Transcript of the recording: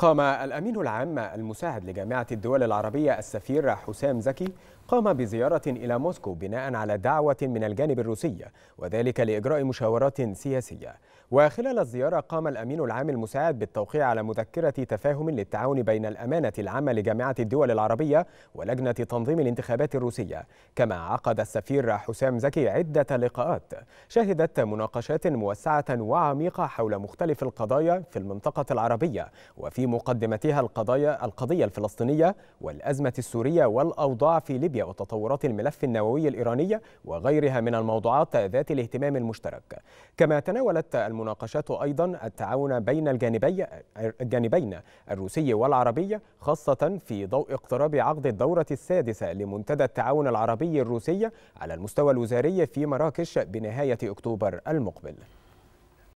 قام الأمين العام المساعد لجامعة الدول العربية السفير حسام زكي قام بزيارة إلى موسكو بناء على دعوة من الجانب الروسي وذلك لإجراء مشاورات سياسية وخلال الزيارة قام الأمين العام المساعد بالتوقيع على مذكرة تفاهم للتعاون بين الأمانة العامة لجامعة الدول العربية ولجنة تنظيم الانتخابات الروسية كما عقد السفير حسام زكي عدة لقاءات شهدت مناقشات موسعة وعميقة حول مختلف القضايا في المنطقة العربية وفي مقدمتها القضايا القضية الفلسطينية والأزمة السورية والأوضاع في ليبيا وتطورات الملف النووي الإيراني وغيرها من الموضوعات ذات الاهتمام المشترك كما تناولت المناقشات أيضا التعاون بين الجانبي الجانبين الروسي والعربي خاصة في ضوء اقتراب عقد الدورة السادسة لمنتدى التعاون العربي الروسي على المستوى الوزاري في مراكش بنهاية أكتوبر المقبل